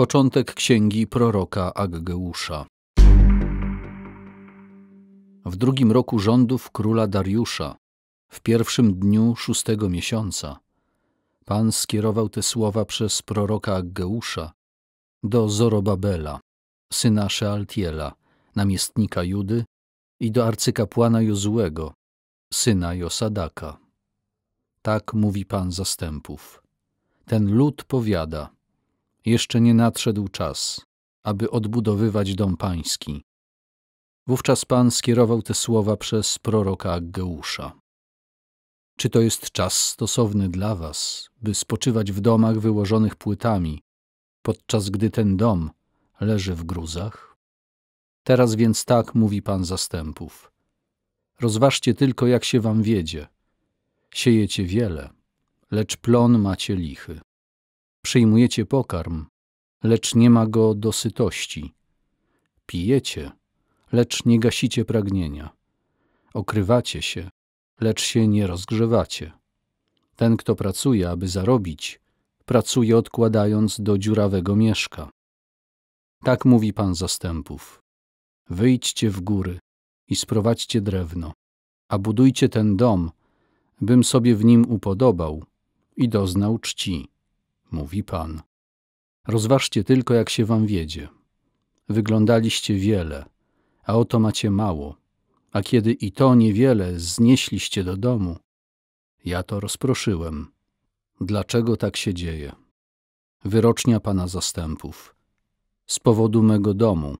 Początek księgi proroka Aggeusza. W drugim roku rządów króla Dariusza, w pierwszym dniu szóstego miesiąca, Pan skierował te słowa przez proroka Aggeusza do Zorobabela, syna Szealtiela, namiestnika Judy i do arcykapłana Jozłego, syna Josadaka. Tak mówi Pan zastępów. Ten lud powiada – jeszcze nie nadszedł czas, aby odbudowywać dom pański. Wówczas Pan skierował te słowa przez proroka Aggeusza. Czy to jest czas stosowny dla was, by spoczywać w domach wyłożonych płytami, podczas gdy ten dom leży w gruzach? Teraz więc tak mówi Pan zastępów. Rozważcie tylko, jak się wam wiedzie. Siejecie wiele, lecz plon macie lichy. Przyjmujecie pokarm, lecz nie ma go do sytości. Pijecie, lecz nie gasicie pragnienia. Okrywacie się, lecz się nie rozgrzewacie. Ten, kto pracuje, aby zarobić, pracuje odkładając do dziurawego mieszka. Tak mówi Pan zastępów. Wyjdźcie w góry i sprowadźcie drewno, a budujcie ten dom, bym sobie w nim upodobał i doznał czci mówi Pan. Rozważcie tylko, jak się wam wiedzie. Wyglądaliście wiele, a oto macie mało. A kiedy i to niewiele znieśliście do domu, ja to rozproszyłem. Dlaczego tak się dzieje? Wyrocznia Pana zastępów. Z powodu mego domu,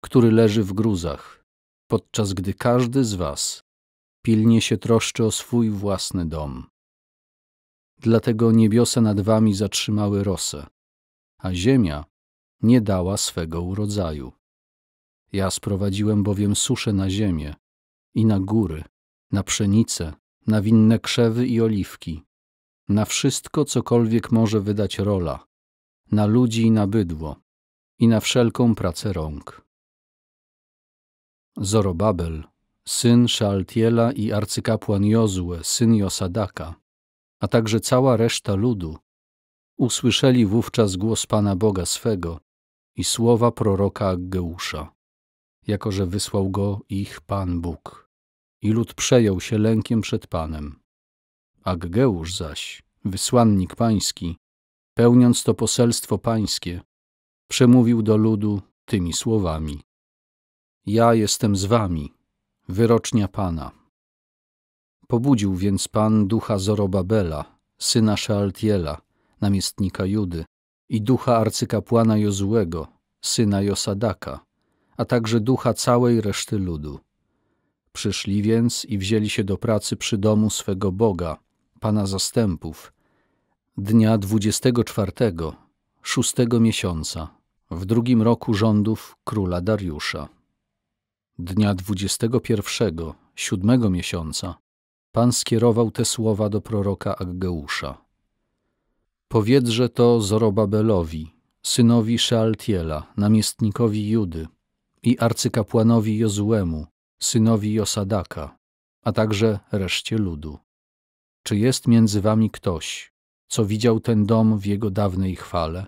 który leży w gruzach, podczas gdy każdy z was pilnie się troszczy o swój własny dom. Dlatego niebiosa nad wami zatrzymały rosę, a ziemia nie dała swego urodzaju. Ja sprowadziłem bowiem suszę na ziemię i na góry, na pszenicę, na winne krzewy i oliwki, na wszystko, cokolwiek może wydać rola, na ludzi i na bydło, i na wszelką pracę rąk. Zorobabel, syn Szaltiela i arcykapłan Jozue, syn Josadaka, a także cała reszta ludu, usłyszeli wówczas głos Pana Boga swego i słowa proroka Aggeusza, jako że wysłał go ich Pan Bóg. I lud przejął się lękiem przed Panem. Aggeusz zaś, wysłannik pański, pełniąc to poselstwo pańskie, przemówił do ludu tymi słowami. Ja jestem z wami, wyrocznia Pana, Pobudził więc Pan ducha Zorobabela, syna Szealtiela, namiestnika Judy, i ducha arcykapłana Jozłego, syna Josadaka, a także ducha całej reszty ludu. Przyszli więc i wzięli się do pracy przy domu swego Boga, Pana zastępów, dnia dwudziestego czwartego, szóstego miesiąca, w drugim roku rządów króla Dariusza. Dnia dwudziestego pierwszego, siódmego miesiąca, Pan skierował te słowa do proroka Aggeusza. Powiedzże to Zorobabelowi, synowi Szealtiela, namiestnikowi Judy i arcykapłanowi Jozuemu, synowi Josadaka, a także reszcie ludu. Czy jest między wami ktoś, co widział ten dom w jego dawnej chwale?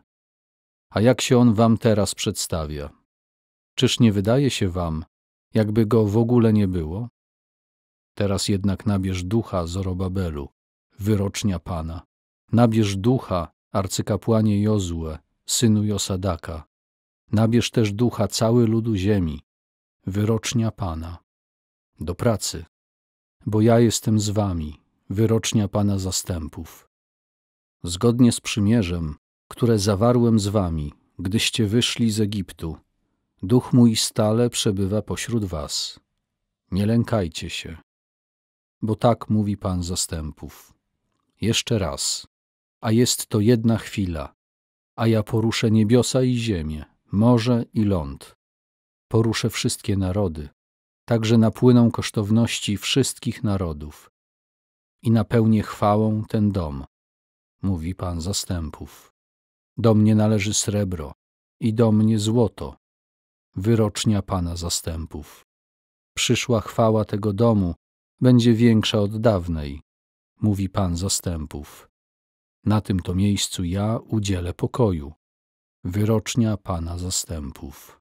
A jak się on wam teraz przedstawia? Czyż nie wydaje się wam, jakby go w ogóle nie było? Teraz jednak nabierz ducha Zorobabelu, wyrocznia Pana. Nabierz ducha, arcykapłanie Jozue, synu Josadaka. Nabierz też ducha cały ludu ziemi, wyrocznia Pana. Do pracy, bo ja jestem z wami, wyrocznia Pana zastępów. Zgodnie z przymierzem, które zawarłem z wami, gdyście wyszli z Egiptu, duch mój stale przebywa pośród was. Nie lękajcie się bo tak mówi Pan zastępów. Jeszcze raz, a jest to jedna chwila, a ja poruszę niebiosa i ziemię, morze i ląd. Poruszę wszystkie narody, także napłyną kosztowności wszystkich narodów i napełnię chwałą ten dom, mówi Pan zastępów. Do mnie należy srebro i do mnie złoto, wyrocznia Pana zastępów. Przyszła chwała tego domu, będzie większa od dawnej, mówi Pan zastępów. Na tym to miejscu ja udzielę pokoju. Wyrocznia Pana zastępów.